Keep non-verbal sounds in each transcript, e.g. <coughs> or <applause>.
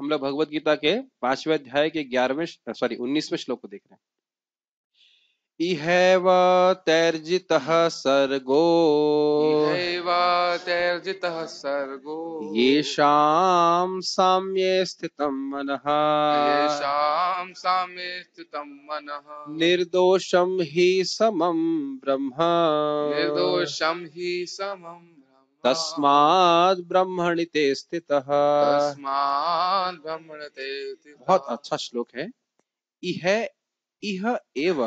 हम लोग भगवत गीता के पांचवे अध्याय के ग्यारहवें सॉरी उन्नीसवें श्लोक को देख रहे हैं इहैव सर्गो इहैव सर्गो ये शाम साम्य स्थित मन शाम साम्य स्थित मन निर्दोषम ही समम ब्रह्म निर्दोषम ही समम तस्माद ब्रह्मणि ते स्थित बहुत अच्छा श्लोक है इह इह एव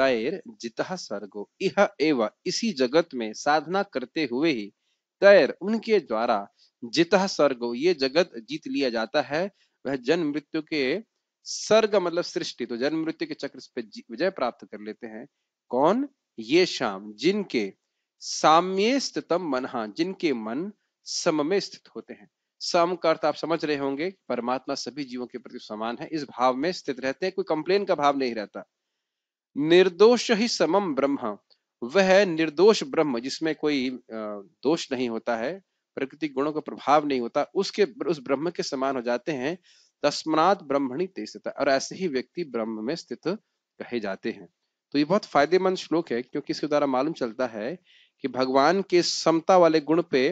तैर जितः स्वर्गो इह एव इसी जगत में साधना करते हुए ही तैर उनके द्वारा जितः स्वर्गो ये जगत जीत लिया जाता है वह जन्म मृत्यु के सर्ग मतलब सृष्टि तो जन्म मृत्यु के चक्र पे विजय प्राप्त कर लेते हैं कौन ये शाम जिनके साम्य स्थितम मनहा जिनके मन सम में स्थित होते हैं सम का अर्थ आप समझ रहे होंगे परमात्मा सभी जीवों के प्रति समान है इस भाव में स्थित रहते हैं कोई कंप्लेन का भाव नहीं रहता निर्दोष ही समम ब्रह्म वह निर्दोष ब्रह्म जिसमें कोई दोष नहीं होता है प्रकृति गुणों का प्रभाव नहीं होता उसके उस ब्रह्म के समान हो जाते हैं तस्मात ब्रह्मणी तेजता और ऐसे ही व्यक्ति ब्रह्म में स्थित कहे जाते हैं तो ये बहुत फायदेमंद श्लोक है क्योंकि इसके द्वारा मालूम चलता है कि भगवान के समता वाले गुण पे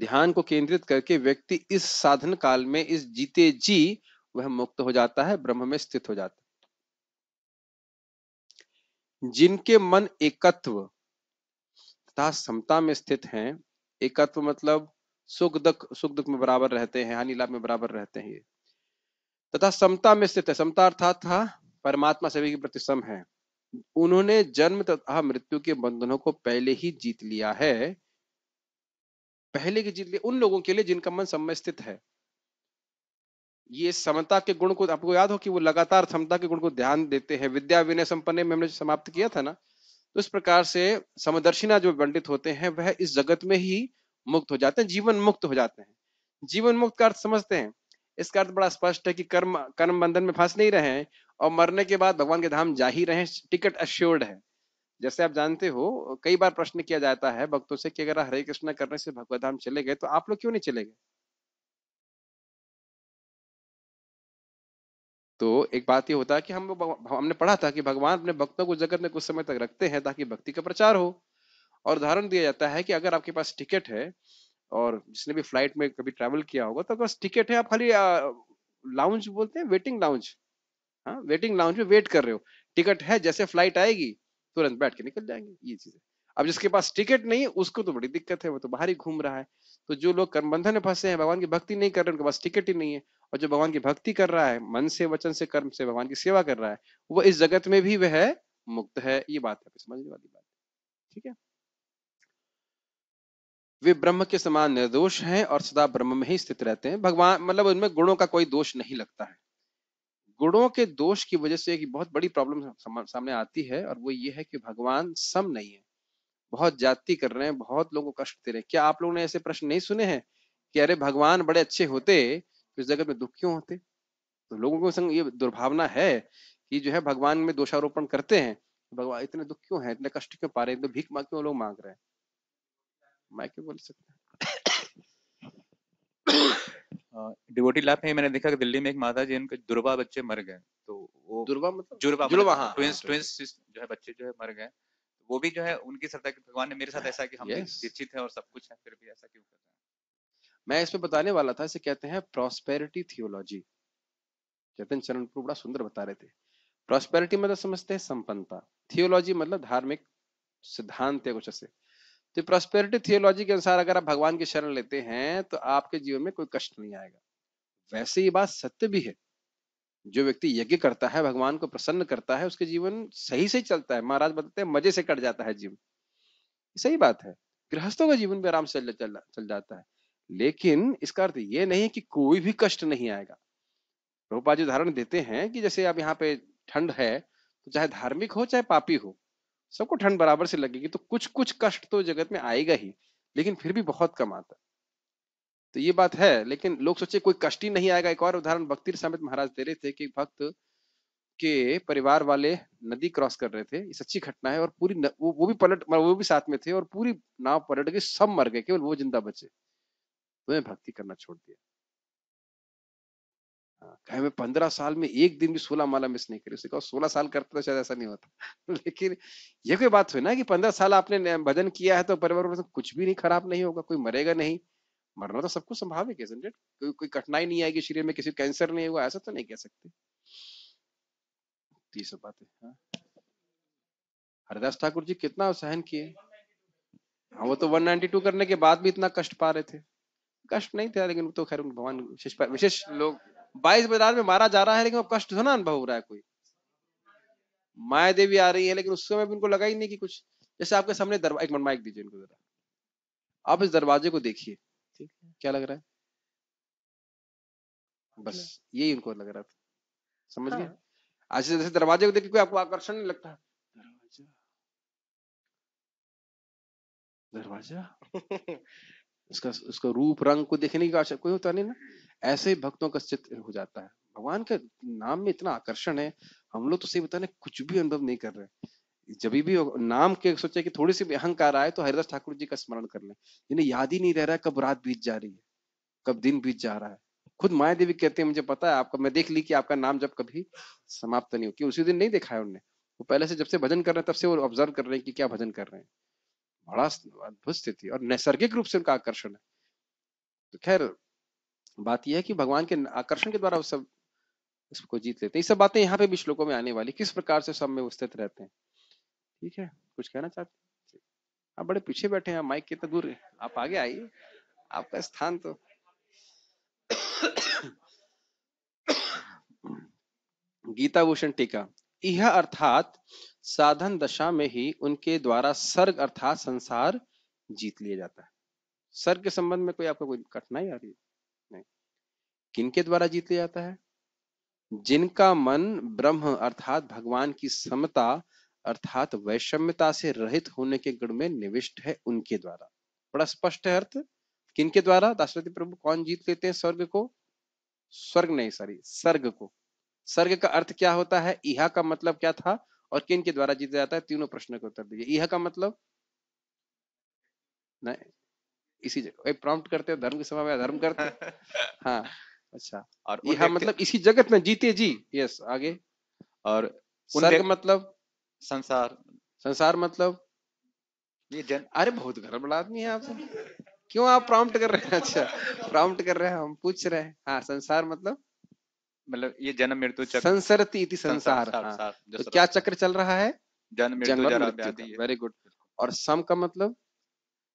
ध्यान को केंद्रित करके व्यक्ति इस साधन काल में इस जीते जी वह मुक्त हो जाता है ब्रह्म में स्थित हो जाता है जिनके मन एकत्व तथा समता में स्थित हैं एकत्व मतलब सुख दुख सुख दुख में बराबर रहते हैं हानि लाभ में बराबर रहते हैं तथा समता में स्थित है समता अर्थात था परमात्मा सभी के प्रति सम है उन्होंने जन्म तथा मृत्यु के बंधनों को पहले ही जीत लिया है पहले की जीत लिया उन लोगों के लिए जिनका मन समय स्थित है ये समता के गुण को आपको याद हो कि वो लगातार समता के गुण को ध्यान देते हैं विद्या विनय संपन्न में हमने समाप्त किया था ना तो इस प्रकार से समदर्शिना जो पंडित होते हैं वह इस जगत में ही मुक्त हो जाते हैं जीवन मुक्त हो जाते हैं जीवन मुक्त का अर्थ समझते हैं इसका अर्थ बड़ा स्पष्ट है कि कर्म कर्म बंधन में फंस नहीं रहे हैं और मरने के बाद भगवान के धाम जा ही रहे टिकट अश्योर्ड है जैसे आप जानते हो कई बार प्रश्न किया जाता है भक्तों से कि अगर हरे कृष्णा करने से भगवत धाम चले गए तो आप लोग क्यों नहीं चले गए तो एक बात ये होता है कि हम लोग हमने पढ़ा था कि भगवान अपने भक्तों को जगत में कुछ समय तक रखते हैं ताकि भक्ति का प्रचार हो और उदाहरण दिया जाता है कि अगर आपके पास टिकट है और जिसने भी फ्लाइट में कभी ट्रैवल किया होगा तो अगर टिकट है आप खाली लाउंज बोलते हैं वेटिंग लाउंज हाँ वेटिंग लाउंज में वेट कर रहे हो टिकट है जैसे फ्लाइट आएगी तुरंत बैठ के निकल जाएंगे ये चीजें अब जिसके पास टिकट नहीं है उसको तो बड़ी दिक्कत है वो तो बाहर ही घूम रहा है तो जो लोग कर्मबंधन में फंसे हैं भगवान की भक्ति नहीं कर रहे उनके पास टिकट ही नहीं है और जो भगवान की भक्ति कर रहा है मन से वचन से कर्म से भगवान की सेवा कर रहा है वो इस जगत में भी वह मुक्त है ये बात है समझने वाली बात ठीक है वे ब्रह्म के समान निर्दोष हैं और सदा ब्रह्म में ही स्थित रहते हैं भगवान मतलब उनमें गुणों का कोई दोष नहीं लगता है गुणों के दोष की वजह से एक बहुत बड़ी प्रॉब्लम सामने आती है और वो ये है कि भगवान सम नहीं है बहुत जाति कर रहे हैं बहुत लोगों को कष्ट दे रहे हैं क्या आप लोगों ने ऐसे प्रश्न नहीं सुने हैं कि अरे भगवान बड़े अच्छे होते तो इस जगत में दुख क्यों होते तो लोगों के संग ये दुर्भावना है कि जो है भगवान में दोषारोपण करते हैं भगवान इतने दुख क्यों है इतने कष्ट क्यों पा रहे हैं तो भीख मांग क्यों लोग मांग रहे हैं मैं क्यों बोल सकते डिवोटी लैब में मैंने देखा कि दिल्ली में एक माता जी उनके जुड़वा बच्चे मर गए तो वो जुड़वा मतलब जुड़वा मतलब जुड़वा हाँ, ट्विंस हाँ, ट्विंस जो है बच्चे जो है मर गए वो भी जो है उनकी श्रद्धा की भगवान ने मेरे साथ ऐसा कि हम शिक्षित है और सब कुछ है फिर भी ऐसा क्यों कर हैं मैं इसमें बताने वाला था इसे कहते हैं प्रॉस्पेरिटी थियोलॉजी जतन चरण बड़ा सुंदर बता रहे थे प्रॉस्पेरिटी मतलब समझते हैं संपन्नता थियोलॉजी मतलब धार्मिक सिद्धांत है कुछ ऐसे तो प्रोस्पेरिटी थियोलॉजी के अनुसार अगर आप भगवान की शरण लेते हैं तो आपके जीवन में कोई कष्ट नहीं आएगा वैसे ये बात सत्य भी है जो व्यक्ति यज्ञ करता है भगवान को प्रसन्न करता है उसके जीवन सही से चलता है महाराज बताते हैं मजे से कट जाता है जीवन सही बात है गृहस्थों का जीवन भी आराम से चल, चल, चल जाता है लेकिन इसका अर्थ ये नहीं कि कोई भी कष्ट नहीं आएगा रूपा जी उदाहरण देते हैं कि जैसे अब यहाँ पे ठंड है तो चाहे धार्मिक हो चाहे पापी हो सबको ठंड बराबर से लगेगी तो कुछ कुछ कष्ट तो जगत में आएगा ही लेकिन फिर भी बहुत कम आता तो ये बात है लेकिन लोग सोचे कोई कष्ट ही नहीं आएगा एक और उदाहरण भक्तिर समेत महाराज दे रहे थे कि भक्त के परिवार वाले नदी क्रॉस कर रहे थे ये सच्ची घटना है और पूरी न, वो, वो भी पलट मतलब वो भी साथ में थे और पूरी नाव पलट गई सब मर गए केवल वो जिंदा बचे तो उन्हें भक्ति करना छोड़ दिया हाँ, कहे मैं पंद्रह साल में एक दिन भी सोलह माला मिस नहीं करी उसे कहा सोलह साल करते तो शायद ऐसा नहीं होता <laughs> लेकिन ये कोई बात हुई ना कि पंद्रह साल आपने भजन किया है तो परिवार में कुछ भी नहीं खराब नहीं होगा कोई मरेगा नहीं मरना तो सबको संभाविक है कोई कोई कठिनाई नहीं आएगी शरीर में किसी कैंसर नहीं हुआ ऐसा तो नहीं कह सकते तीसरी तो बात है हाँ। हरिदास ठाकुर जी कितना सहन किए हाँ वो तो 192 करने के बाद भी इतना कष्ट पा रहे थे कष्ट नहीं था लेकिन तो खैर भगवान विशेष विशेष लोग बाईस बाजार में मारा जा रहा है लेकिन अब कष्ट थोड़ा अनुभव हो रहा है कोई माया देवी आ रही है लेकिन उस समय भी उनको लगा ही नहीं कि कुछ जैसे आपके सामने दरवाजा एक मिनट माइक दीजिए इनको जरा आप इस दरवाजे को देखिए ठीक क्या लग रहा है बस यही उनको लग रहा था समझ गए हाँ। आज जैसे दरवाजे को देखिए कोई आपको आकर्षण नहीं लगता दरवाजा <laughs> उसका उसका रूप रंग को देखने का कोई होता नहीं ना ऐसे ही भक्तों का चित्र हो जाता है भगवान के नाम में इतना आकर्षण है हम लोग तो सही बताने कुछ भी अनुभव नहीं कर रहे जब भी नाम के सोचे कि थोड़ी सी अहंकार आए तो हरिदास ठाकुर जी का स्मरण कर लें जिन्हें याद ही नहीं रह रहा है कब रात बीत जा रही है कब दिन बीत जा रहा है खुद माया देवी कहते हैं मुझे पता है आपका मैं देख ली कि आपका नाम जब कभी समाप्त नहीं हो कि उसी दिन नहीं देखा है उनने वो पहले से जब से भजन कर रहे हैं तब से वो ऑब्जर्व कर रहे हैं कि क्या भजन कर रहे हैं बड़ा अद्भुत स्थिति और नैसर्गिक रूप से उनका आकर्षण है तो खैर बात यह है कि भगवान के आकर्षण के द्वारा सब इसको जीत लेते हैं ये सब बातें यहाँ पे भी श्लोकों में आने वाली किस प्रकार से सब में उपस्थित रहते हैं ठीक है कुछ कहना चाहते हैं आप बड़े पीछे बैठे हैं माइक कितना दूर है आप आगे आइए आपका स्थान तो गीता भूषण टीका यह अर्थात साधन दशा में ही उनके द्वारा सर्ग अर्थात संसार जीत लिया जाता है सर्ग के संबंध में कोई आपको कोई कठिनाई आ रही है किनके द्वारा जीत लिया जाता है जिनका मन ब्रह्म अर्थात भगवान की समता अर्थात वैषम्यता से रहित होने के गुण में निविष्ट है उनके द्वारा बड़ा स्पष्ट है अर्थ किनके द्वारा दाशरथी प्रभु कौन जीत लेते हैं स्वर्ग को स्वर्ग नहीं सॉरी सर्ग को सर्ग का अर्थ क्या होता है इहा का मतलब क्या था और किन के द्वारा जीता जाता है तीनों प्रश्न के उत्तर दीजिए इहा का मतलब नहीं इसी जगह प्रॉम्प्ट करते हो धर्म की सभा में धर्म करते <laughs> हाँ अच्छा और हाँ मतलब इसी जगत में जीते जी यस आगे और सर्ग मतलब संसार संसार मतलब ये जन अरे बहुत गड़बड़ आदमी है आप क्यों आप प्रॉम्प्ट कर रहे हैं अच्छा प्रॉम्प्ट कर रहे हैं हम पूछ रहे हैं हाँ संसार मतलब मतलब ये जन्म मृत्यु चक्र संसरती इति संसार, संसार हाँ। तो क्या चक्र चल रहा है जन्म मृत्यु वेरी गुड और सम का मतलब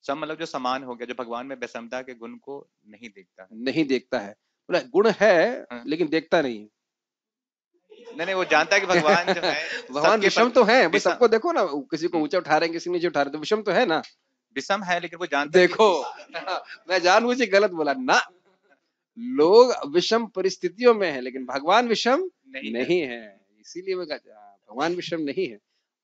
सम मतलब जो समान हो गया जो भगवान में विषमता के गुण को नहीं देखता नहीं देखता है गुण है हाँ। लेकिन देखता नहीं है नहीं नहीं वो जानता है कि भगवान जो है <laughs> भगवान विषम तो है भाई सबको देखो ना किसी को हम्म। ऊंचा उठा रहे हैं किसी नीचे उठा रहे हैं तो विषम तो है ना विषम है लेकिन वो जानता देखो <laughs> मैं जान मुझे गलत बोला ना लोग विषम परिस्थितियों में है लेकिन भगवान विषम नहीं, नहीं है, है। इसीलिए मैं भगवान विषम नहीं है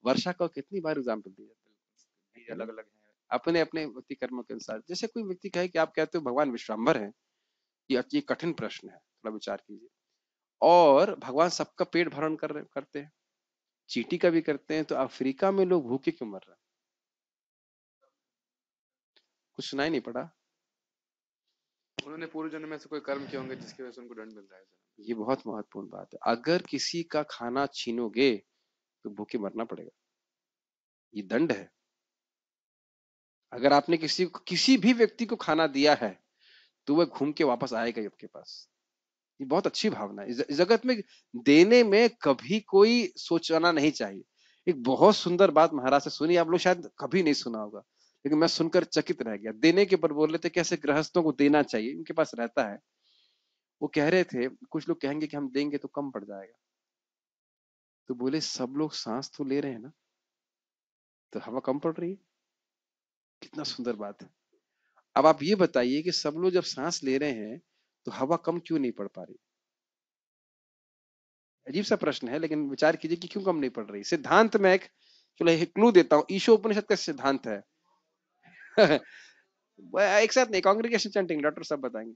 वर्षा को कितनी बार एग्जाम्पल दिया जाता है अलग अलग है अपने अपने व्यक्ति कर्मों के अनुसार जैसे कोई व्यक्ति कहे कि आप कहते हो भगवान विश्वाम्बर है ये कठिन प्रश्न है थोड़ा विचार कीजिए और भगवान सबका पेट भरण कर रहे करते हैं चीटी का भी करते हैं तो अफ्रीका में लोग भूखे क्यों मर रहे हैं कुछ सुनाई नहीं पड़ा उन्होंने पूर्व जन्म में से कोई कर्म किए होंगे जिसकी वजह से उनको दंड मिल रहा है ये बहुत महत्वपूर्ण बात है अगर किसी का खाना छीनोगे तो भूखे मरना पड़ेगा ये दंड है अगर आपने किसी किसी भी व्यक्ति को खाना दिया है तो वह घूम के वापस आएगा ही आपके पास ये बहुत अच्छी भावना है जगत में देने में कभी कोई सोचना नहीं चाहिए एक बहुत सुंदर बात महाराज से सुनी आप लोग शायद कभी नहीं सुना होगा लेकिन मैं सुनकर चकित रह गया देने के पर बोल रहे थे कैसे गृहस्थों को देना चाहिए उनके पास रहता है वो कह रहे थे कुछ लोग कहेंगे कि हम देंगे तो कम पड़ जाएगा तो बोले सब लोग सांस तो ले रहे हैं ना तो हवा कम पड़ रही है कितना सुंदर बात है अब आप ये बताइए कि सब लोग जब सांस ले रहे हैं तो हवा कम क्यों नहीं पड़ पा रही अजीब सा प्रश्न है लेकिन विचार कीजिए कि क्यों कम नहीं पड़ रही सिद्धांत में एक चलो एक क्लू देता हूँ ईशो उपनिषद का सिद्धांत है <laughs> एक साथ नहीं कांग्रेगेशन चंटिंग डॉक्टर साहब बताएंगे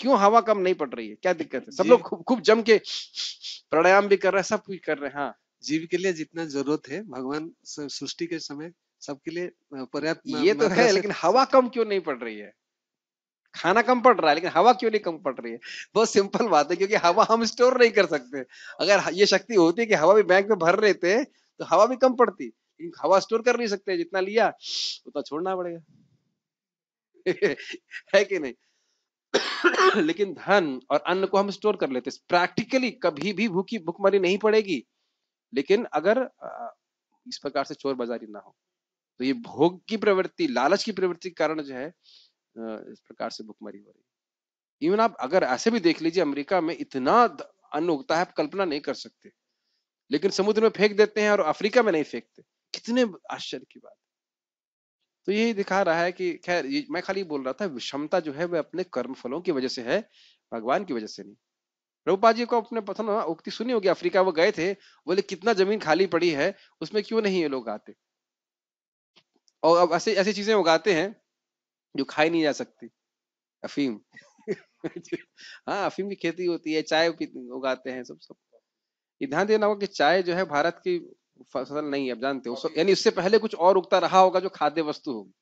क्यों हवा कम नहीं पड़ रही है क्या दिक्कत है सब लोग खूब जम के प्राणायाम भी कर रहे हैं सब कुछ कर रहे हैं हाँ जीव के लिए जितना जरूरत है भगवान सृष्टि के समय सबके लिए पर्याप्त ये तो है लेकिन हवा कम क्यों नहीं पड़ रही है खाना कम पड़ रहा है लेकिन हवा क्यों नहीं कम पड़ रही है बहुत सिंपल बात है क्योंकि हवा हम स्टोर नहीं कर सकते अगर ये शक्ति होती कि हवा भी बैंक में भर रहे थे तो हवा भी कम पड़ती हवा स्टोर कर नहीं सकते जितना लिया उतना छोड़ना पड़ेगा <laughs> है कि नहीं <coughs> लेकिन धन और अन्न को हम स्टोर कर लेते प्रैक्टिकली कभी भी भूखी भुखमरी नहीं पड़ेगी लेकिन अगर इस प्रकार से चोर बाजारी ना हो तो ये भोग की प्रवृत्ति लालच की प्रवृत्ति के कारण जो है इस प्रकार से भुखमरी हो रही है इवन आप अगर ऐसे भी देख लीजिए अमेरिका में इतना अन्न उगता है आप कल्पना नहीं कर सकते लेकिन समुद्र में फेंक देते हैं और अफ्रीका में नहीं फेंकते कितने आश्चर्य की बात तो यही दिखा रहा है कि खैर मैं खाली बोल रहा था विषमता जो है वह अपने कर्म फलों की वजह से है भगवान की वजह से नहीं रूपा जी को अपने पता हाँ, ना उक्ति सुनी होगी अफ्रीका वो गए थे बोले कितना जमीन खाली पड़ी है उसमें क्यों नहीं ये लोग आते और अब ऐसे ऐसी चीजें उगाते हैं जो खाई नहीं जा सकती अफीम <laughs> हाँ अफीम की खेती होती है चाय उगाते हैं सब सब ये ध्यान देना होगा कि चाय जो है भारत की फसल नहीं है जानते हो यानी उससे पहले कुछ और उगता रहा होगा जो खाद्य वस्तु होगी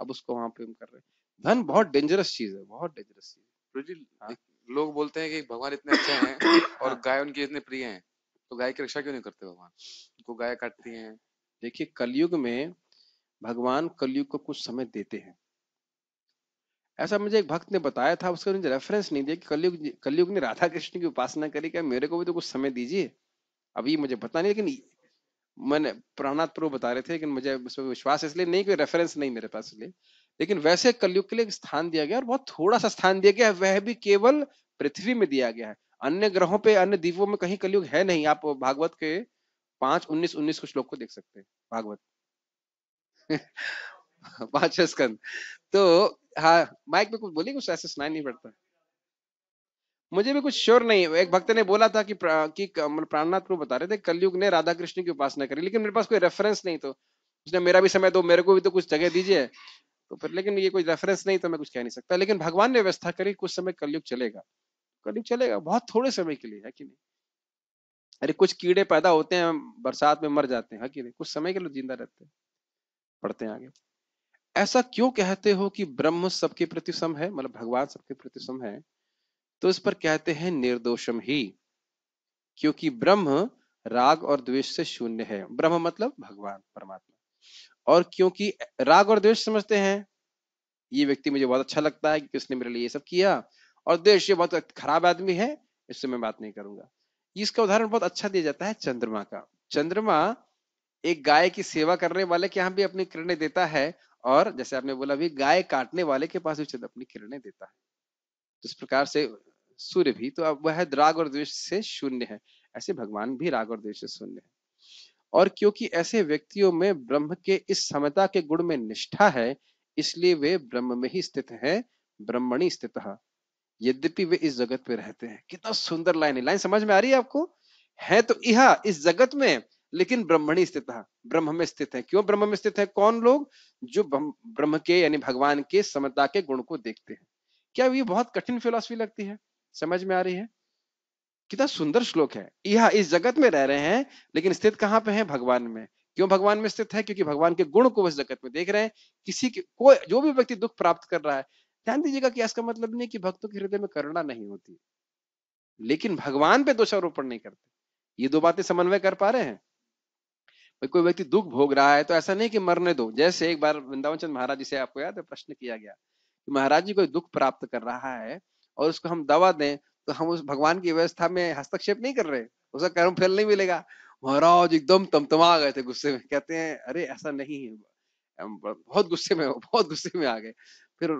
अब उसको वहां पे हम कर रहे हैं धन बहुत डेंजरस चीज है बहुत डेंजरस चीज है हाँ। लोग बोलते हैं कि भगवान इतने अच्छे हैं <coughs> और हाँ। गाय उनके इतने प्रिय हैं तो गाय की रक्षा क्यों नहीं करते भगवान उनको गाय काटती हैं देखिए कलयुग में भगवान कलयुग को कुछ समय देते हैं ऐसा मुझे एक भक्त ने बताया था उसका मुझे रेफरेंस नहीं दिया कि कलयुग कलयुग ने राधा कृष्ण की उपासना करी क्या मेरे को भी तो कुछ समय दीजिए अभी मुझे पता नहीं लेकिन मैंने प्राणनाथ प्रभु बता रहे थे लेकिन मुझे पर विश्वास इसलिए नहीं कोई रेफरेंस नहीं मेरे पास इसलिए लेकिन वैसे कलयुग के लिए स्थान दिया गया और बहुत थोड़ा सा स्थान दिया गया है वह भी केवल पृथ्वी में दिया गया है अन्य ग्रहों पे अन्य द्वीपों में कहीं कलयुग है नहीं आप भागवत के पांच उन्नीस उन्नीस कुछ लोग को देख सकते हैं भागवत पांचवें <laughs> स्कंद तो हाँ माइक में कुछ बोली कुछ ऐसे सुनाई नहीं पड़ता मुझे भी कुछ श्योर नहीं एक भक्त ने बोला था कि कि मतलब प्राणनाथ प्रभु बता रहे थे कलयुग ने राधा कृष्ण की उपासना करी लेकिन मेरे पास कोई रेफरेंस नहीं तो उसने मेरा भी समय दो मेरे को भी तो कुछ जगह दीजिए तो फिर लेकिन ये कोई रेफरेंस नहीं तो मैं कुछ कह नहीं सकता लेकिन भगवान ने व्यवस्था करी कुछ समय कलयुग चलेगा कलयुग चलेगा बहुत थोड़े समय के लिए है कि नहीं अरे कुछ कीड़े पैदा होते हैं बरसात में मर जाते हैं है कि नहीं कुछ समय के लिए जिंदा रहते हैं पढ़ते हैं आगे ऐसा क्यों कहते हो कि ब्रह्म सबके प्रति सम है मतलब भगवान सबके प्रति सम है तो इस पर कहते हैं निर्दोषम ही क्योंकि ब्रह्म राग और द्वेष से शून्य है ब्रह्म मतलब भगवान परमात्मा और क्योंकि राग और द्वेष समझते हैं ये व्यक्ति मुझे बहुत अच्छा लगता है कि किसने मेरे लिए ये सब किया और देश ये बहुत खराब आदमी है इससे मैं बात नहीं करूंगा इसका उदाहरण बहुत अच्छा दिया जाता है चंद्रमा का चंद्रमा एक गाय की सेवा करने वाले के यहाँ भी अपनी किरणें देता है और जैसे आपने बोला भी गाय काटने वाले के पास भी अपनी किरणें देता है तो इस प्रकार से सूर्य भी तो अब वह राग और द्वेष से शून्य है ऐसे भगवान भी राग और द्वेष से शून्य है और क्योंकि ऐसे व्यक्तियों में ब्रह्म के इस समता के गुण में निष्ठा है इसलिए वे ब्रह्म में ही स्थित हैं ब्रह्मणी स्थित यद्यपि वे इस जगत पे रहते हैं कितना सुंदर लाइन है लाइन समझ में आ रही है आपको है तो यह इस जगत में लेकिन ब्रह्मणी स्थित ब्रह्म में स्थित है क्यों ब्रह्म में स्थित है कौन लोग जो ब्रह्म के यानी भगवान के समता के गुण को देखते हैं क्या ये बहुत कठिन फिलोसफी लगती है समझ में आ रही है कितना सुंदर श्लोक है यह इस जगत में रह रहे हैं लेकिन स्थित कहाँ पे है भगवान में क्यों भगवान में स्थित है क्योंकि भगवान के गुण को इस जगत में देख रहे हैं किसी के कोई जो भी व्यक्ति दुख प्राप्त कर रहा है ध्यान दीजिएगा कि इसका मतलब नहीं कि भक्तों के हृदय में करुणा नहीं होती लेकिन भगवान पे दोषारोपण नहीं करते ये दो बातें समन्वय कर पा रहे हैं कोई व्यक्ति दुख भोग रहा है तो ऐसा नहीं कि मरने दो जैसे एक बार वृंदावन चंद महाराज जी से आपको याद है प्रश्न किया गया कि महाराज जी कोई दुख प्राप्त कर रहा है और उसको हम दवा दें तो हम उस भगवान की व्यवस्था में हस्तक्षेप नहीं कर रहे उसका कर्म फल नहीं मिलेगा महाराज एकदम तमतमा गए थे गुस्से में कहते हैं अरे ऐसा नहीं है बहुत गुस्से में बहुत गुस्से में आ गए फिर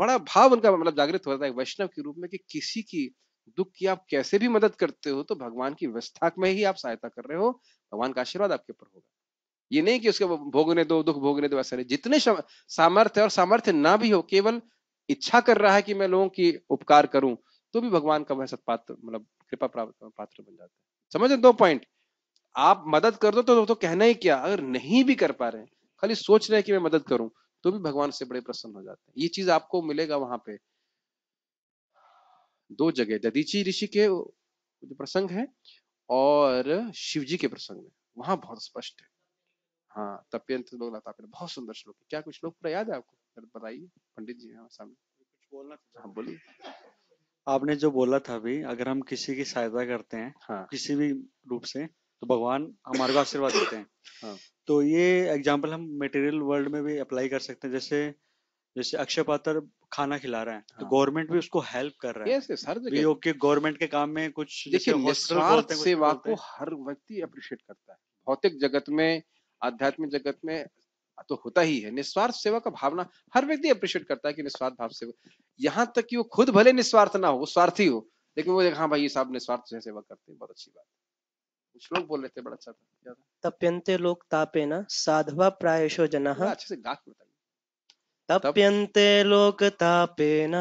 बड़ा भाव उनका मतलब जागृत हो रहा था वैष्णव के रूप में कि किसी की दुख की आप कैसे भी मदद करते हो तो भगवान की व्यवस्था में ही आप सहायता कर रहे हो भगवान का आशीर्वाद आपके ऊपर होगा ये नहीं कि उसके भोगने दो दुख भोगने दो ऐसा नहीं जितने सामर्थ्य और सामर्थ्य ना भी हो केवल इच्छा कर रहा है कि मैं लोगों की उपकार करूं तो भी भगवान का वह सत्पात्र मतलब कृपा पात्र बन जाता है समझ दो पॉइंट आप मदद कर दो तो, तो, तो कहना ही क्या अगर नहीं भी कर पा रहे हैं खाली सोच रहे हैं कि मैं मदद करूं तो भी भगवान से बड़े प्रसन्न हो जाते हैं ये चीज आपको मिलेगा वहां पे दो जगह ददीची ऋषि के जो प्रसंग है और शिव जी के प्रसंग में वहां बहुत स्पष्ट है हाँ तप्यंत लोग बहुत सुंदर श्लोक क्या कुछ लोग पूरा याद है आपको बताइए पंडित जी हाँ सामने कुछ बोलना हाँ बोलिए आपने जो बोला था अभी अगर हम किसी की सहायता करते हैं हाँ। किसी भी रूप से तो भगवान हमारे को आशीर्वाद देते हैं हाँ। तो ये एग्जाम्पल हम मटेरियल वर्ल्ड में भी अप्लाई कर सकते हैं जैसे जैसे अक्षय पात्र खाना खिला रहा है तो हाँ। तो गवर्नमेंट भी उसको हेल्प कर रहा है सर तो ओके गवर्नमेंट के काम में कुछ देखिए सेवा को हर व्यक्ति अप्रिशिएट करता है भौतिक जगत में आध्यात्मिक जगत में तो होता ही है निस्वार्थ सेवा का भावना हर व्यक्ति अप्रिशिएट करता है कि निस्वार्थ भाव सेवा यहाँ तक कि वो खुद भले निस्वार्थ ना हो वो स्वार्थी हो लेकिन वो हाँ भाई साहब निस्वार्थ से सेवा करते हैं बहुत अच्छी बात कुछ लोग बोल रहे थे बड़ा अच्छा था तप्यंते लोग तापे ना साधवा प्रायशो जना अच्छे से गाक तप्यन्ते लोकतापेन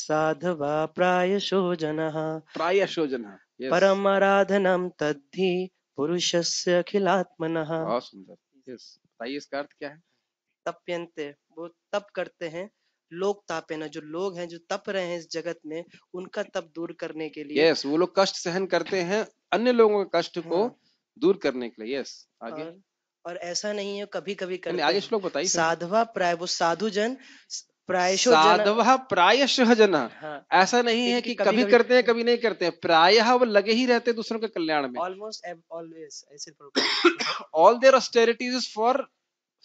साधवा प्रायशो जनः प्रायशो जनः yes. परमाराधनं तद्धि पुरुषस्य अखिलात्मनः सुंदर यस बताइए इसका अर्थ क्या है तप्यन्ते वो तप करते हैं लोक तापे ना जो लोग हैं जो तप रहे हैं इस जगत में उनका तप दूर करने के लिए यस yes, वो लोग कष्ट सहन करते हैं अन्य लोगों के कष्ट हाँ। को दूर करने के लिए यस आगे और ऐसा नहीं है कभी कभी करते आगे श्लोक बताइए साधवा प्राय वो साधु जन प्रायशो साधवा प्रायश जन हाँ, ऐसा नहीं है कि, कभी, कभी करते हैं कभी नहीं करते हैं प्राय वो लगे ही रहते हैं दूसरों के कल्याण में ऑलमोस्ट ऑलवेज ऐसे all there austerities is for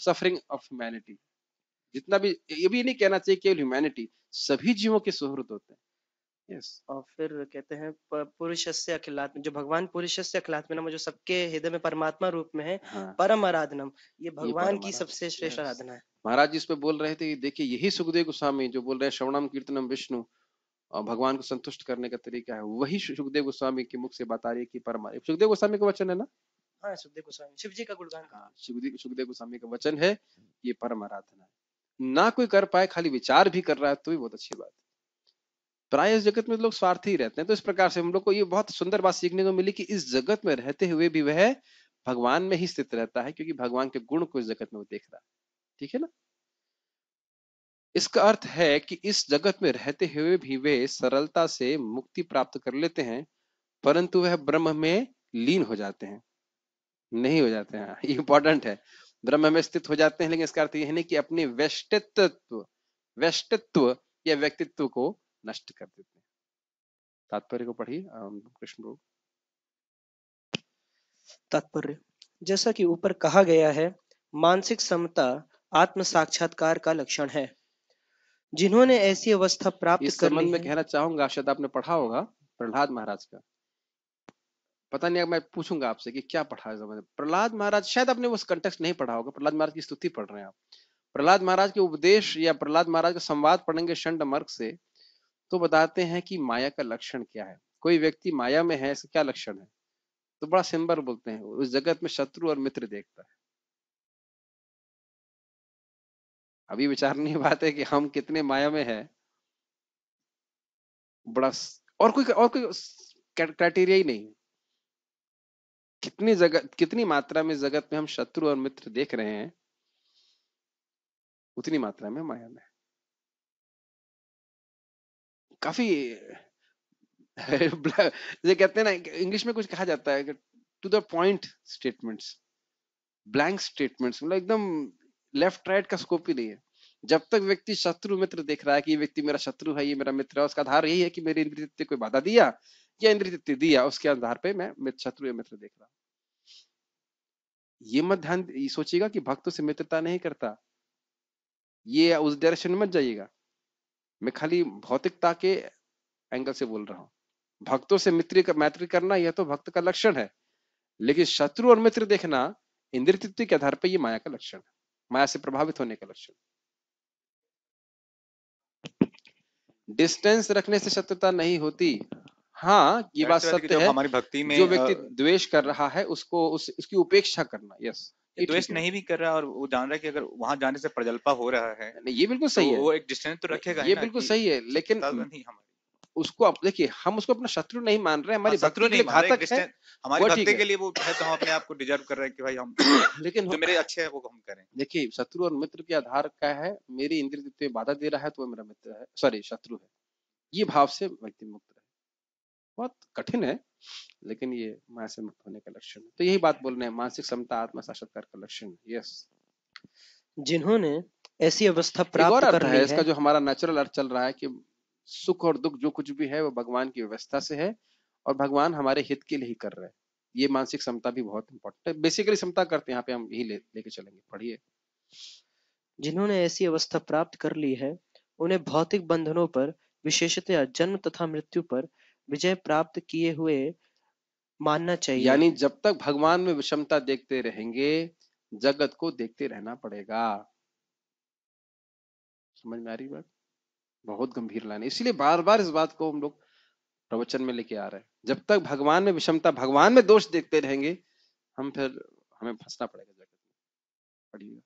suffering of humanity जितना भी ये भी नहीं कहना चाहिए केवल ह्यूमैनिटी सभी जीवों के सुहृद होते हैं yes. और फिर कहते हैं पुरुष से अखिलात्म जो भगवान से अखिलात्म नाम जो सबके हृदय में परमात्मा रूप में है हाँ परम आराधनम ये भगवान की सबसे श्रेष्ठ आराधना है महाराज जी इस पे बोल रहे थे देखिए यही सुखदेव गोस्वामी जो बोल रहे हैं श्रवणम कीर्तनम विष्णु और भगवान को संतुष्ट करने का तरीका है वही सुखदेव गोस्वामी के मुख से बता रही है कि परमा सुखदेव गोस्वामी का वचन है ना हाँ सुखदेव गोस्वामी शिव जी का गुणगान हाँ, सुखदेव सुखदेव गोस्वामी का वचन है ये परम आराधना है ना कोई कर पाए खाली विचार भी कर रहा है तो भी बहुत अच्छी बात है प्राय इस जगत में तो लोग स्वार्थी ही रहते हैं तो इस प्रकार से हम लोग को ये बहुत सुंदर बात सीखने को मिली कि इस जगत में रहते हुए भी वह भगवान में ही स्थित रहता है क्योंकि भगवान के गुण को इस जगत में वो देख रहा है ठीक है ना इसका अर्थ है कि इस जगत में रहते हुए भी वे सरलता से मुक्ति प्राप्त कर लेते हैं परंतु वह ब्रह्म में लीन हो जाते हैं नहीं हो जाते हैं इंपॉर्टेंट है ब्रह्म में स्थित हो जाते हैं लेकिन इसका अर्थ यह नहीं कि अपने वैष्टित्व वैष्टित्व या व्यक्तित्व को नष्ट कर देते हैं तात्पर्य को पढ़िए कृष्ण भोग तात्पर्य जैसा कि ऊपर कहा गया है मानसिक समता आत्म साक्षात्कार का लक्षण है जिन्होंने ऐसी अवस्था प्राप्त इस कर में कहना चाहूंगा शायद आपने पढ़ा होगा प्रहलाद महाराज का पता नहीं मैं पूछूंगा आपसे कि क्या पढ़ा है संबंध प्रहलाद महाराज शायद आपने उस कंटेक्स्ट नहीं पढ़ा होगा प्रहलाद महाराज की स्तुति पढ़ रहे हैं आप प्रहलाद महाराज के उपदेश या प्रहलाद महाराज का संवाद पढ़ेंगे शंड मार्ग से तो बताते हैं कि माया का लक्षण क्या है कोई व्यक्ति माया में है इसका क्या लक्षण है तो बड़ा सिंबर बोलते हैं उस जगत में शत्रु और मित्र देखता है अभी विचारनीय बात है कि हम कितने माया में है बड़ा और कोई और कोई क्राइटेरिया ही नहीं कितनी जगत कितनी मात्रा में जगत में हम शत्रु और मित्र देख रहे हैं उतनी मात्रा में माया में है काफी ये <laughs> कहते हैं ना इंग्लिश में कुछ कहा जाता है to the point statements blank statements मतलब एकदम लेफ्ट राइट का स्कोप ही नहीं है जब तक व्यक्ति शत्रु मित्र देख रहा है कि ये व्यक्ति मेरा शत्रु है ये मेरा मित्र है उसका आधार यही है कि मेरे इंद्रिय कोई बाधा दिया या इंद्रिय दिया उसके आधार पे मैं मित्र शत्रु या मित्र देख रहा ये मत ध्यान सोचिएगा कि भक्त से मित्रता नहीं करता ये उस डायरेक्शन में मत जाइएगा मैं खाली भौतिकता के एंगल से बोल रहा हूं भक्तों से मित्री का मैत्री करना यह तो भक्त का लक्षण है लेकिन शत्रु और मित्र देखना इंद्र तृत्व के आधार पर यह माया का लक्षण है माया से प्रभावित होने का लक्षण डिस्टेंस रखने से शत्रुता नहीं होती हाँ ये बात तो सत्य है हमारी भक्ति में जो व्यक्ति द्वेष कर रहा है उसको उस, उसकी उपेक्षा करना यस द्वेष नहीं भी कर रहा और वो जान रहा है कि अगर वहां जाने से प्रजल्पा हो रहा है ये बिल्कुल तो सही है वो एक डिस्टेंस तो रखेगा ये बिल्कुल सही है लेकिन उसको आप देखिए हम उसको अपना शत्रु नहीं मान रहे हमारी हाँ, शत्रु नहीं घातक है हमारे भक्ति के लिए वो है तो हम अपने आप को डिजर्व कर रहे हैं कि भाई हम <coughs> लेकिन जो मेरे अच्छे हैं वो हम करें देखिए शत्रु और मित्र के आधार का है मेरी इंद्रिय में बाधा दे रहा है तो वो मेरा मित्र है सॉरी शत्रु है ये भाव से व्यक्ति मुक्त बहुत कठिन है लेकिन ये माया से मुक्त होने का लक्षण तो यही बात बोल रहे हैं मानसिक क्षमता आत्मा साक्षात्कार का लक्षण यस जिन्होंने ऐसी अवस्था प्राप्त कर रहा है इसका जो हमारा नेचुरल अर्थ चल रहा है कि सुख और दुख जो कुछ भी है वो भगवान की व्यवस्था से है और भगवान हमारे हित के लिए ही कर रहे हैं ये मानसिक क्षमता भी बहुत इंपॉर्टेंट है बेसिकली क्षमता करते हैं यहाँ पे हम यही ले, लेके चलेंगे पढ़िए जिन्होंने ऐसी अवस्था प्राप्त कर ली है उन्हें भौतिक बंधनों पर विशेषतया जन्म तथा मृत्यु पर विजय प्राप्त किए हुए मानना चाहिए यानी जब तक भगवान में विषमता देखते रहेंगे जगत को देखते रहना पड़ेगा समझ में आ रही बात बहुत गंभीर लाइन इसलिए बार बार इस बात को हम लोग प्रवचन में लेके आ रहे हैं जब तक भगवान में विषमता भगवान में दोष देखते रहेंगे हम फिर हमें फंसना पड़ेगा जगत में पढ़िएगा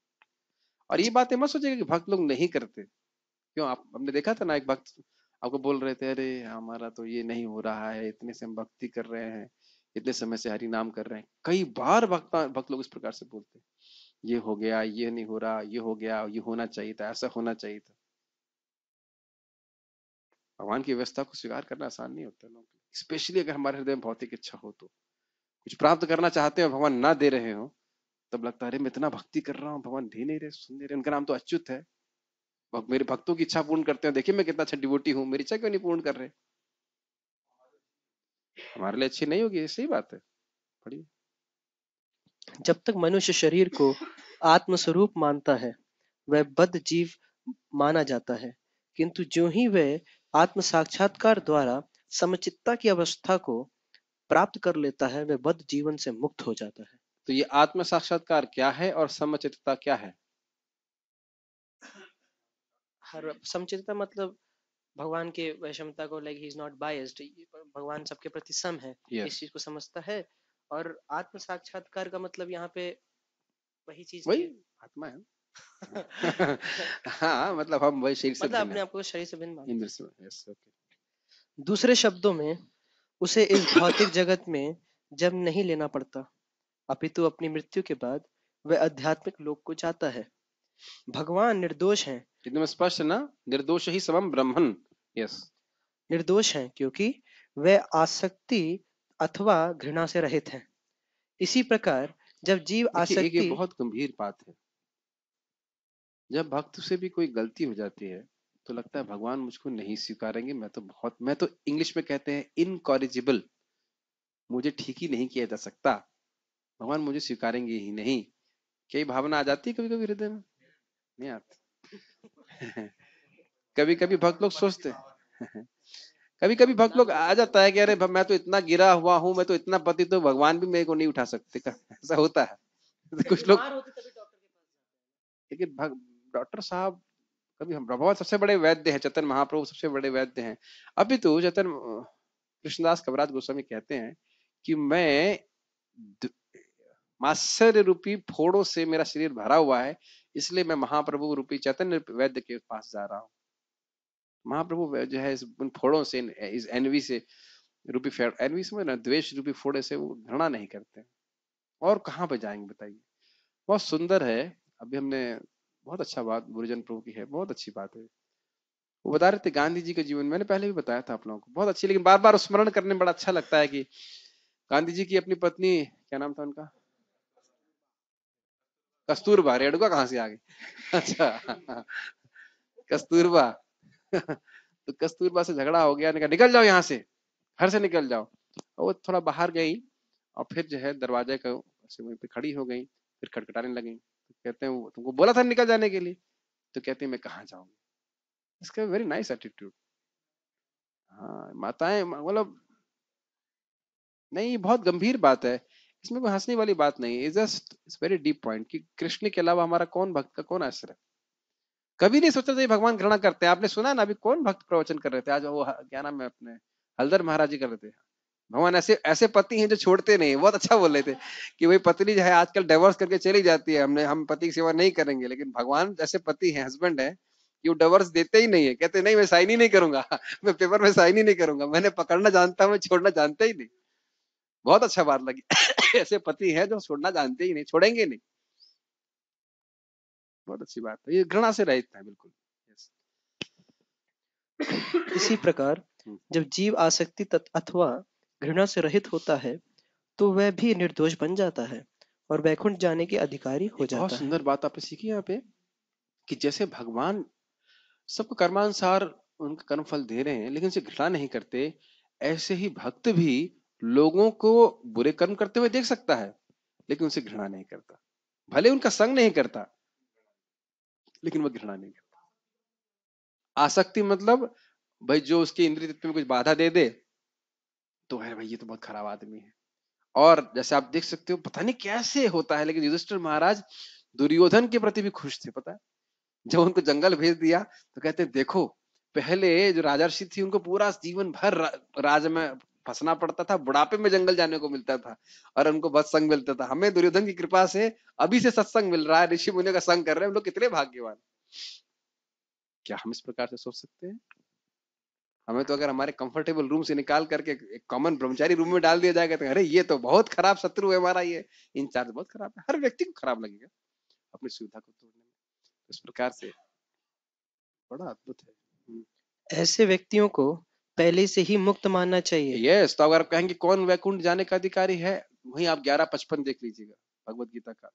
और ये बातें मत सोचिएगा कि भक्त लोग नहीं करते क्यों आप हमने देखा था ना एक भक्त आपको बोल रहे थे अरे हमारा तो ये नहीं हो रहा है इतने से हम भक्ति कर रहे हैं इतने समय से हरि नाम कर रहे हैं कई बार भक्त भक्त लोग इस प्रकार से बोलते ये हो गया ये नहीं हो रहा ये हो गया ये होना चाहिए था ऐसा होना चाहिए था भगवान की व्यवस्था को स्वीकार करना आसान नहीं होता लोगों के स्पेशली अगर हमारे हृदय में भौतिक इच्छा हो तो कुछ प्राप्त करना चाहते हो भगवान ना दे रहे हो तब लगता है अरे मैं इतना भक्ति कर रहा हूँ भगवान दे नहीं रहे सुन नहीं रहे उनका नाम तो अच्युत है मेरे भक्तों की इच्छा पूर्ण करते हैं देखिए मैं कितना अच्छा डिवोटी हूं मेरी इच्छा क्यों नहीं पूर्ण कर रहे हमारे लिए अच्छी नहीं होगी सही बात है पढ़िए जब तक मनुष्य शरीर को आत्म स्वरूप मानता है वह बद्ध जीव माना जाता है किंतु जो ही वह आत्म साक्षात्कार द्वारा समचित्ता की अवस्था को प्राप्त कर लेता है वह बद्ध जीवन से मुक्त हो जाता है तो ये आत्म साक्षात्कार क्या है और समचित्ता क्या है हर समचितता मतलब भगवान के वैषमता को like he is not biased भगवान सबके प्रति सम है yes. इस चीज को समझता है और आत्म साक्षात्कार का मतलब यहाँ पे वही चीज वही आत्मा है हाँ मतलब हम वही शरीर से मतलब अपने आपको शरीर से भिन्न इंद्र से यस ओके दूसरे शब्दों में उसे इस भौतिक जगत में जब नहीं लेना पड़ता अपितु अपनी मृत्यु के बाद वह आध्यात्मिक लोक को जाता है भगवान निर्दोष हैं एकदम स्पष्ट है ना निर्दोष ही समम ब्रह्मन यस निर्दोष हैं क्योंकि वे आसक्ति अथवा घृणा से रहित हैं इसी प्रकार जब जीव आसक्ति ये बहुत गंभीर बात है जब भक्त से भी कोई गलती हो जाती है तो लगता है भगवान मुझको नहीं स्वीकारेंगे मैं तो बहुत मैं तो इंग्लिश में कहते हैं इनकॉरिजिबल मुझे ठीक ही नहीं किया जा सकता भगवान मुझे स्वीकारेंगे ही नहीं कई भावना आ जाती है कभी कभी हृदय में नहीं आते कभी कभी भक्त लोग सोचते कभी कभी भक्त लोग आ जाता है कि अरे मैं तो इतना गिरा हुआ हूँ मैं तो इतना पति तो भगवान भी मेरे को नहीं उठा सकते ऐसा होता है कुछ लोग लेकिन डॉक्टर साहब कभी हम भगवान सबसे बड़े वैद्य हैं चतन महाप्रभु सबसे बड़े वैद्य हैं अभी तो चतन कृष्णदास कवराज गोस्वामी कहते हैं कि मैं मास्टर रूपी फोड़ों से मेरा शरीर भरा हुआ है इसलिए मैं महाप्रभु रूपी चैतन्य वैद्य के पास जा रहा हूँ महाप्रभु जो है इस उन फोड़ों से इस एनवी से रूपी फेड़ एनवी से ना मतलब द्वेष रूपी फोड़े से वो घृणा नहीं करते और कहाँ पर जाएंगे बताइए बहुत सुंदर है अभी हमने बहुत अच्छा बात गुरुजन प्रभु की है बहुत अच्छी बात है वो बता रहे थे गांधी जी के जीवन मैंने पहले भी बताया था आप लोगों को बहुत अच्छी लेकिन बार बार स्मरण करने में बड़ा अच्छा लगता है कि गांधी जी की अपनी पत्नी क्या नाम था उनका कस्तूरबा रेणुका कहा से आ गई अच्छा कस्तूरबा तो कस्तूरबा से झगड़ा हो गया निकल निकल जाओ यहाँ से घर से निकल जाओ और वो थोड़ा बाहर गई और फिर जो है दरवाजे का वहीं पे खड़ी हो गई फिर खटखटाने लगी तो कहते हैं तुमको बोला था निकल जाने के लिए तो कहते हैं मैं कहाँ जाऊंगी इसका वेरी नाइस एटीट्यूड हाँ माताएं मतलब नहीं बहुत गंभीर बात है इसमें कोई हंसने वाली बात नहीं है just it's very deep point कि कृष्ण के अलावा हमारा कौन भक्त का कौन आश्रय कभी नहीं सोचा था भगवान घृणा करते हैं आपने सुना ना अभी कौन भक्त प्रवचन कर रहे थे आज वो क्या नाम है अपने हल्दर महाराज जी कर रहे थे भगवान ऐसे ऐसे पति हैं जो छोड़ते नहीं बहुत अच्छा बोल रहे थे कि वही पत्नी जो है आजकल डिवोर्स करके चली जाती है हमने हम पति की सेवा नहीं करेंगे लेकिन भगवान ऐसे पति हैं हस्बैंड है कि वो डिवोर्स देते ही नहीं है कहते नहीं मैं साइन ही नहीं करूंगा <laughs> मैं पेपर में साइन ही नहीं करूंगा मैंने पकड़ना जानता हूँ मैं छोड़ना जानता ही नहीं बहुत अच्छा बात लगी ऐसे पति हैं जो छोड़ना जानते ही नहीं छोड़ेंगे नहीं बहुत अच्छी बात है ये घृणा से रहित है बिल्कुल इसी प्रकार हम्म। जब जीव आसक्ति अथवा घृणा से रहित होता है तो वह भी निर्दोष बन जाता है और वैकुंठ जाने के अधिकारी हो जाता है बहुत सुंदर बात आपने सीखी यहाँ पे कि जैसे भगवान सबको कर्मानुसार उनका कर्म फल दे रहे हैं लेकिन उसे घृणा नहीं करते ऐसे ही भक्त भी लोगों को बुरे कर्म करते हुए देख सकता है लेकिन उनसे घृणा नहीं करता भले उनका संग नहीं करता लेकिन वह घृणा नहीं करता आसक्ति मतलब भाई जो उसके इंद्रिय तत्व में कुछ बाधा दे दे तो है भाई ये तो बहुत खराब आदमी है और जैसे आप देख सकते हो पता नहीं कैसे होता है लेकिन युधिष्ठिर महाराज दुर्योधन के प्रति भी खुश थे पता है जब उनको जंगल भेज दिया तो कहते देखो पहले जो राजर्षि थी उनको पूरा जीवन भर राज में फंसना पड़ता था बुढ़ापे में जंगल जाने को मिलता था और उनको बस संग मिलता था हमें दुर्योधन की कृपा से अभी से सत्संग मिल रहा है ऋषि मुनि का संग कर रहे हैं हम लोग कितने भाग्यवान क्या हम इस प्रकार से सोच सकते हैं हमें तो अगर हमारे कंफर्टेबल रूम से निकाल करके एक कॉमन ब्रह्मचारी रूम में डाल दिया जाएगा तो अरे ये तो बहुत खराब शत्रु है हमारा ये इंचार्ज तो बहुत खराब है हर व्यक्ति को खराब लगेगा अपनी सुविधा को तोड़ने में इस प्रकार से बड़ा अद्भुत है ऐसे व्यक्तियों को पहले से ही मुक्त मानना चाहिए ये yes, तो अगर आप कहेंगे कौन वैकुंठ जाने का अधिकारी है वही आप ग्यारह पचपन देख लीजिएगा भगवत गीता का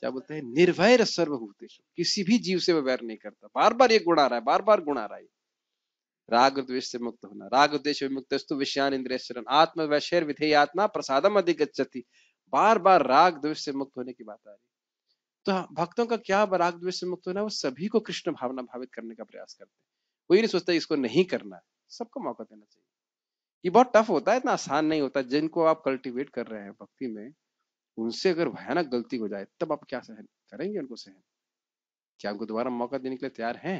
क्या बोलते हैं निर्भय सर्वभूतेश किसी भी जीव से वह वैर नहीं करता बार बार ये गुण आ रहा है बार बार गुणा रहा है राग द्वेष से मुक्त होना राग द्वेश मुक्त विषयान इंद्रेश्वरन आत्म वैशेर विधेय आत्मा प्रसादम अधिगछति बार बार राग द्वेष से मुक्त होने की बात आ रही तो भक्तों का क्या राग द्वेष से मुक्त होना वो सभी को कृष्ण भावना भावित करने का प्रयास करते हैं कोई नहीं सोचता इसको नहीं करना है सबको मौका देना चाहिए ये बहुत टफ होता है इतना आसान नहीं होता जिनको आप कल्टीवेट कर रहे हैं भक्ति में उनसे अगर भयानक गलती हो जाए तब आप क्या सहन करेंगे उनको सहन क्या उनको दोबारा मौका देने के लिए तैयार हैं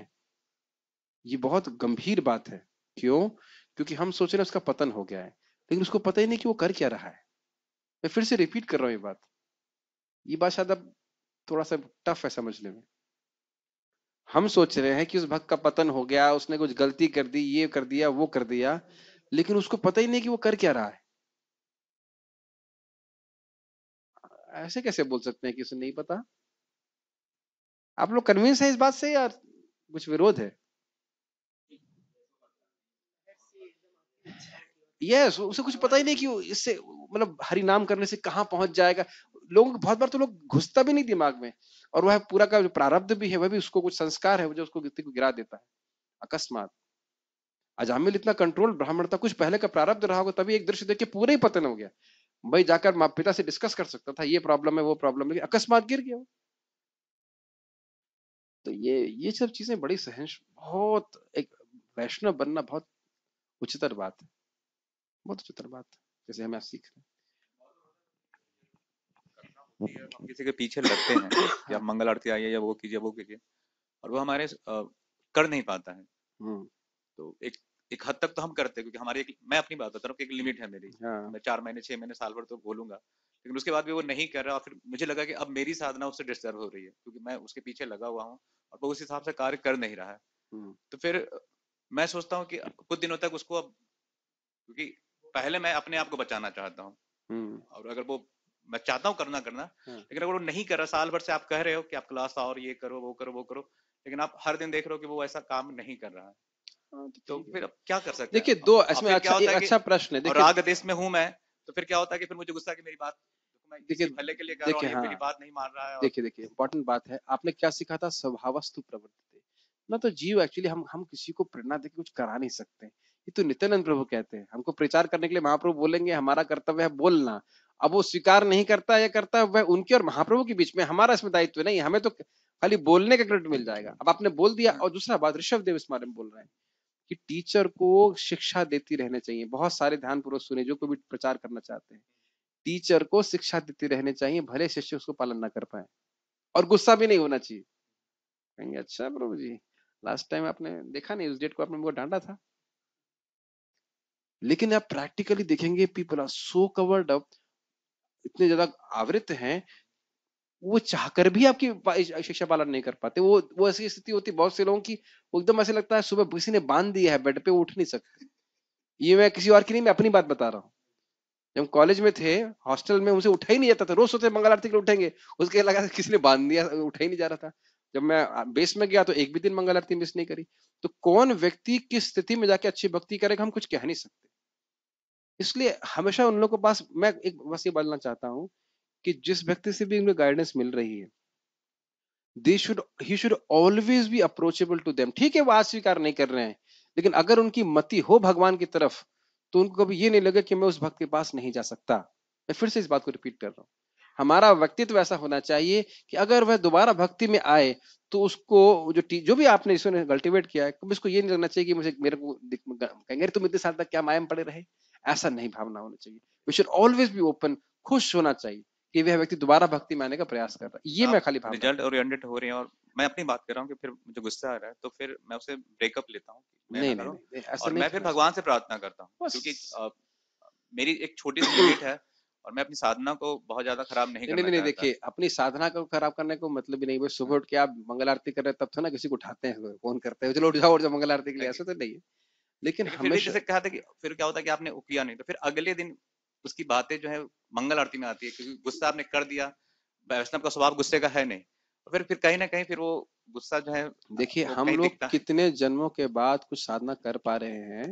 ये बहुत गंभीर बात है क्यों क्योंकि हम सोच रहे हैं उसका पतन हो गया है लेकिन उसको पता ही नहीं कि वो कर क्या रहा है मैं फिर से रिपीट कर रहा हूँ ये बात ये बात शायद अब थोड़ा सा टफ है समझने में हम सोच रहे हैं कि उस भक्त का पतन हो गया उसने कुछ गलती कर दी ये कर दिया वो कर दिया लेकिन उसको पता ही नहीं कि वो कर क्या रहा है ऐसे कैसे बोल सकते हैं कि उसे नहीं पता आप लोग कन्विंस है इस बात से या कुछ विरोध है यस yes, उसे कुछ पता ही नहीं कि इससे मतलब हरि नाम करने से कहा पहुंच जाएगा लोगों को बहुत बार तो लोग घुसता भी नहीं दिमाग में और वह पूरा का जो प्रारब्ध भी है वह भी उसको कुछ संस्कार है वो जो उसको व्यक्ति को गिरा देता है अकस्मात अजामिल इतना कंट्रोल ब्राह्मण था कुछ पहले का प्रारब्ध रहा होगा तभी एक दृश्य देख के पूरा ही पतन हो गया भाई जाकर माँ पिता से डिस्कस कर सकता था ये प्रॉब्लम है वो प्रॉब्लम है अकस्मात गिर गया तो ये ये सब चीजें बड़ी सहन बहुत एक वैष्णव बनना बहुत उच्चतर बात है बहुत उच्चतर बात है जैसे हमें आप सीख रहे हैं किसी के पीछे लगते हैं कि आप मंगल आरती आइए या वो कीजिए वो कीजिए और वो हमारे आ, कर नहीं पाता है हम्म। तो एक एक हद तक तो हम करते हैं क्योंकि हमारी एक मैं अपनी बात बता रहा हूँ लिमिट है मेरी हाँ। मैं चार महीने छह महीने साल भर तो बोलूंगा लेकिन उसके बाद भी वो नहीं कर रहा और फिर मुझे लगा कि अब मेरी साधना उससे डिस्टर्ब हो रही है क्योंकि मैं उसके पीछे लगा हुआ हूँ और वो उस हिसाब से कार्य कर नहीं रहा है हम्म। तो फिर मैं सोचता हूँ कि कुछ दिनों तक उसको अब क्योंकि पहले मैं अपने आप को बचाना चाहता हूँ हम्म। और अगर वो मैं चाहता हूँ करना करना हम्म। लेकिन अगर वो नहीं कर रहा साल भर से आप कह रहे हो कि आप क्लास आओ और ये करो वो करो वो करो लेकिन आप हर दिन देख रहे हो कि वो ऐसा काम नहीं कर रहा है हाँ, तो, तो फिर अब क्या कर सकते देखिए दो इसमें अच्छा अच्छा प्रश्न है देखिए राग देश में हूं मैं तो फिर क्या होता है कि फिर मुझे गुस्सा की मेरी बात देखिए भले के लिए हाँ। बात नहीं मान रहा है देखिए देखिए इंपॉर्टेंट बात है आपने क्या सीखा था स्वभावस्तु प्रवृत्ति ना तो जीव एक्चुअली हम हम किसी को प्रेरणा देकर कुछ करा नहीं सकते ये तो नित्यानंद प्रभु कहते हैं हमको प्रचार करने के लिए महाप्रभु बोलेंगे हमारा कर्तव्य है बोलना अब वो स्वीकार नहीं करता या करता है वह उनके और महाप्रभु के बीच में हमारा इसमें दायित्व नहीं हमें तो खाली बोलने का क्रेडिट मिल जाएगा अब आपने बोल दिया और दूसरा बात ऋषभ देव इस बारे में बोल रहे हैं कि टीचर को शिक्षा देती रहने चाहिए बहुत सारे ध्यान पूर्वक सुने जो कोई भी प्रचार करना चाहते हैं टीचर को शिक्षा देती रहने चाहिए भले शिष्य उसको पालन ना कर पाए और गुस्सा भी नहीं होना चाहिए कहेंगे अच्छा प्रभु जी लास्ट टाइम आपने देखा नहीं उस डेट को आपने वो डांटा था लेकिन आप प्रैक्टिकली देखेंगे people are so covered up इतने ज्यादा आवृत हैं वो चाहकर भी आपकी शिक्षा पालन नहीं कर पाते वो वो ऐसी स्थिति होती है बहुत से लोगों की एकदम ऐसे लगता है सुबह किसी ने बांध दिया है बेड पे उठ नहीं सकते ये मैं किसी और की नहीं मैं अपनी बात बता रहा हूँ जब कॉलेज में थे हॉस्टल में उनसे उठा ही नहीं जाता था रोज सोचते मंगल आरती के उठेंगे उसके लगा <laughs> किसी ने बांध दिया उठा ही नहीं जा रहा था जब मैं बेस में गया तो एक भी दिन मंगल आरती मिस नहीं करी तो कौन व्यक्ति किस स्थिति में जाके अच्छी भक्ति करेगा हम कुछ कह नहीं सकते इसलिए हमेशा उन लोगों के पास मैं एक बस ये बोलना चाहता हूँ कि जिस व्यक्ति से भी उनको गाइडेंस मिल रही है they should he should always be approachable to them ठीक है वो आज स्वीकार नहीं कर रहे हैं लेकिन अगर उनकी मति हो भगवान की तरफ तो उनको कभी ये नहीं लगे कि मैं उस भक्त के पास नहीं जा सकता मैं फिर से इस बात को रिपीट कर रहा हूँ हमारा व्यक्तित्व ऐसा होना चाहिए कि अगर वह दोबारा भक्ति में आए तो उसको जो जो भी आपने इसको कल्टिवेट किया है कभी उसको ये नहीं लगना चाहिए कि मुझे मेरे को कहेंगे तुम इतने साल तक क्या मायम पड़े रहे ऐसा नहीं भावना होनी चाहिए we should always be open खुश होना चाहिए कि वह व्यक्ति दोबारा भक्ति में आने का प्रयास कर रहा है ये मैं खाली भावना रिजल्ट ओरिएंटेड हो रहे हैं और मैं अपनी बात कर रहा हूँ कि फिर मुझे गुस्सा आ रहा है तो फिर मैं उसे ब्रेकअप लेता हूँ नहीं, नहीं, और मैं फिर भगवान से प्रार्थना करता हूँ क्योंकि मेरी एक छोटी सी लिमिट है और मैं अपनी साधना को बहुत ज्यादा खराब नहीं नहीं नहीं देखिए अपनी साधना को खराब करने को मतलब भी नहीं सुबह उठ के आप मंगल आरती कर रहे तब तो ना किसी को उठाते हैं फोन करते हैं चलो उठ जाओ जाओ मंगल आरती के लिए ऐसा तो नहीं है लेकिन हमेशा जैसे कहा था कि फिर क्या होता कि आपने किया नहीं तो फिर अगले दिन उसकी बातें जो है मंगल आरती में आती है क्योंकि गुस्सा आपने कर दिया वैष्णव का स्वभाव गुस्से का है नहीं तो फिर फिर कहीं ना कहीं फिर वो गुस्सा जो है देखिए हम लोग कितने जन्मों के बाद कुछ साधना कर पा रहे हैं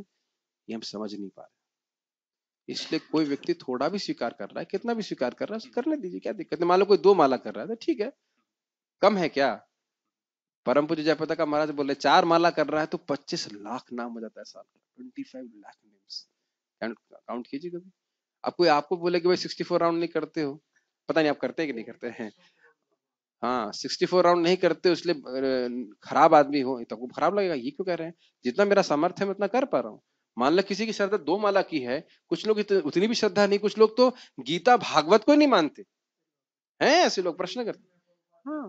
ये हम समझ नहीं पा रहे इसलिए कोई व्यक्ति थोड़ा भी स्वीकार कर रहा है कितना भी स्वीकार कर रहा है हम्म। करने दीजिए क्या दिक्कत है मान लो कोई दो माला कर रहा है तो ठीक है कम है क्या परम पूज्य जयपता का महाराज बोले चार माला कर रहा है तो 25 लाख नाम हो जाता है साल का twenty five lakh names count कीजिए कभी अब कोई आपको बोले कि भाई 64 राउंड नहीं करते हो पता नहीं आप करते हैं कि नहीं करते हैं हाँ सिक्सटी राउंड नहीं करते इसलिए खराब आदमी हो तो आपको खराब लगेगा ये क्यों कह रहे हैं जितना मेरा सामर्थ्य है मैं उतना कर पा रहा हूँ मान लो किसी की श्रद्धा दो माला की है कुछ लोग उतनी भी श्रद्धा नहीं कुछ लोग तो गीता भागवत को ही नहीं मानते हैं ऐसे लोग प्रश्न करते हाँ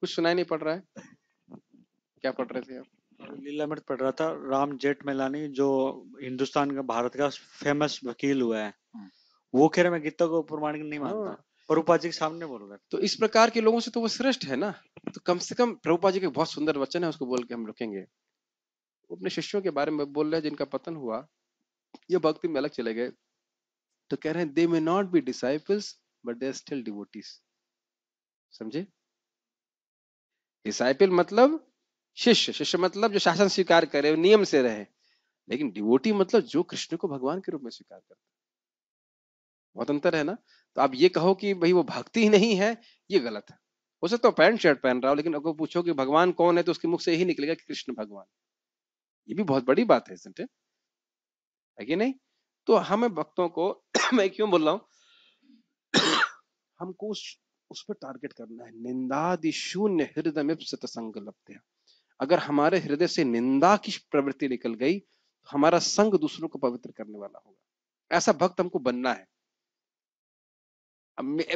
कुछ सुनाई नहीं पड़ रहा है क्या पढ़ रहे थे आप लीला मृत पढ़ रहा था राम जेठ मेलानी जो हिंदुस्तान का भारत का फेमस वकील हुआ है हाँ। वो कह रहे मैं गीता को प्रमाणिक नहीं हाँ। मानता प्रभुपा जी के सामने बोल रहे तो इस प्रकार के लोगों से तो वो श्रेष्ठ है ना तो कम से कम प्रभुपा जी के बहुत सुंदर वचन है उसको बोल के हम रुकेंगे वो अपने शिष्यों के बारे में बोल रहे हैं जिनका पतन हुआ ये भक्ति में अलग चले गए तो कह रहे हैं they may not be disciples but they are still devotees समझे डिसाइपल मतलब शिष्य शिष्य मतलब जो शासन स्वीकार करे नियम से रहे लेकिन डिवोटी मतलब जो कृष्ण को भगवान के रूप में स्वीकार करता बहुत अंतर है ना तो आप ये कहो कि भाई वो भक्ति ही नहीं है ये गलत है हो सकता है पैंट शर्ट पहन रहा हो लेकिन अगर पूछो कि भगवान कौन है तो उसके मुख से यही निकलेगा कि कृष्ण भगवान ये भी बहुत बड़ी बात है इसमें है कि नहीं तो हमें भक्तों को <coughs> मैं क्यों बोल रहा हूं <coughs> हमको उस उस पर टारगेट करना है निंदादि शून्य हृदय में हैं अगर हमारे हृदय से निंदा की प्रवृत्ति निकल गई तो हमारा संग दूसरों को पवित्र करने वाला होगा ऐसा भक्त हमको बनना है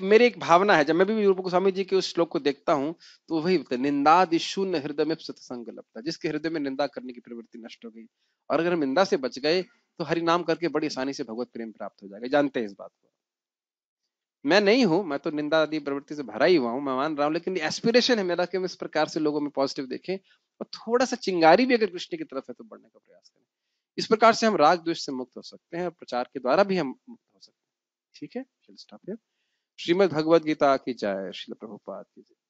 मेरी एक भावना है जब मैं भी रूप गोस्वामी जी के उस श्लोक को देखता हूँ तो वही होता है हृदय में सत्संग लगता है जिसके हृदय में निंदा करने की प्रवृत्ति नष्ट हो गई और अगर हम निंदा से बच गए तो हरिनाम करके बड़ी आसानी से भगवत प्रेम प्राप्त हो जाएगा जानते हैं इस बात को मैं नहीं हूं मैं तो निंदा आदि प्रवृत्ति से भरा ही हुआ हूं मैं मान रहा हूं लेकिन एस्पिरेशन है मेरा कि मैं इस प्रकार से लोगों में पॉजिटिव देखें और थोड़ा सा चिंगारी भी अगर कृष्ण की तरफ है तो बढ़ने का प्रयास करें इस प्रकार से हम राग द्वेष से मुक्त हो सकते हैं और प्रचार के द्वारा भी हम मुक्त हो सकते हैं ठीक है श्रीमद भगवद गीता की जय श्री प्रभुपाद की जय